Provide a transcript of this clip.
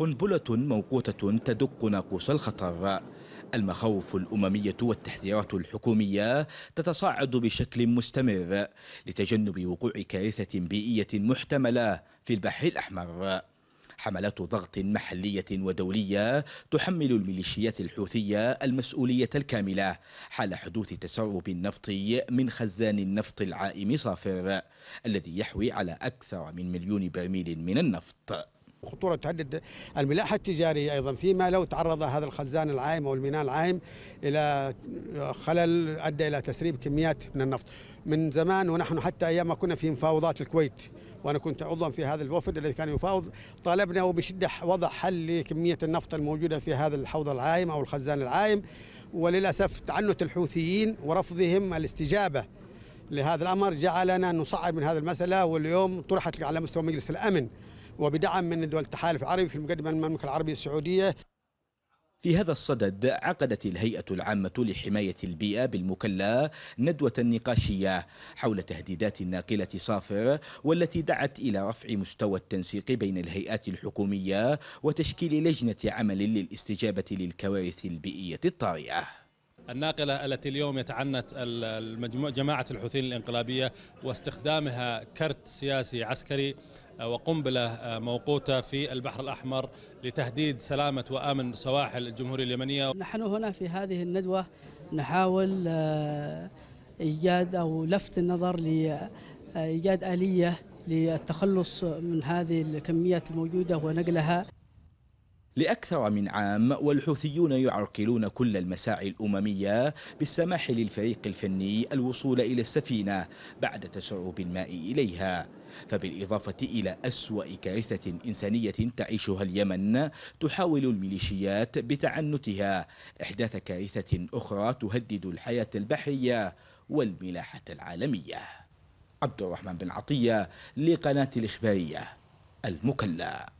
قنبلة موقوتة تدق ناقوس الخطر المخاوف الأممية والتحذيرات الحكومية تتصاعد بشكل مستمر لتجنب وقوع كارثة بيئية محتملة في البحر الأحمر حملات ضغط محلية ودولية تحمل الميليشيات الحوثية المسؤولية الكاملة حال حدوث تسرب نفطي من خزان النفط العائم صافر الذي يحوي على أكثر من مليون برميل من النفط خطورة تهدد الملاحة التجارية أيضا فيما لو تعرض هذا الخزان العايم أو الميناء العايم إلى خلل أدى إلى تسريب كميات من النفط من زمان ونحن حتى أيام ما كنا في مفاوضات الكويت وأنا كنت عضوا في هذا الوفد الذي كان يفاوض طالبنا وبشدة وضع حل لكمية النفط الموجودة في هذا الحوض العايم أو الخزان العايم وللأسف تعنت الحوثيين ورفضهم الاستجابة لهذا الأمر جعلنا نصعب من هذا المسألة واليوم طرحت على مستوى مجلس الأمن وبدعم من دول التحالف العربي في المقدمة المملكة العربية السعودية في هذا الصدد عقدت الهيئة العامة لحماية البيئة بالمكلا ندوة نقاشية حول تهديدات الناقلة صافر والتي دعت إلى رفع مستوى التنسيق بين الهيئات الحكومية وتشكيل لجنة عمل للاستجابة للكوارث البيئية الطارئة الناقلة التي اليوم يتعنت جماعة الحوثيين الانقلابية واستخدامها كرت سياسي عسكري آه، وقنبلة آه، موقوتة في البحر الأحمر لتهديد سلامة وأمن سواحل الجمهورية اليمنية نحن هنا في هذه الندوة نحاول آه، إيجاد أو لفت النظر لإيجاد آلية للتخلص من هذه الكميات الموجودة ونقلها لأكثر من عام والحوثيون يعرقلون كل المساعي الأممية بالسماح للفريق الفني الوصول إلى السفينة بعد تسرب الماء إليها فبالإضافة إلى أسوأ كارثة إنسانية تعيشها اليمن تحاول الميليشيات بتعنتها إحداث كارثة أخرى تهدد الحياة البحرية والملاحة العالمية عبد الرحمن بن عطية لقناة الإخبارية المكلا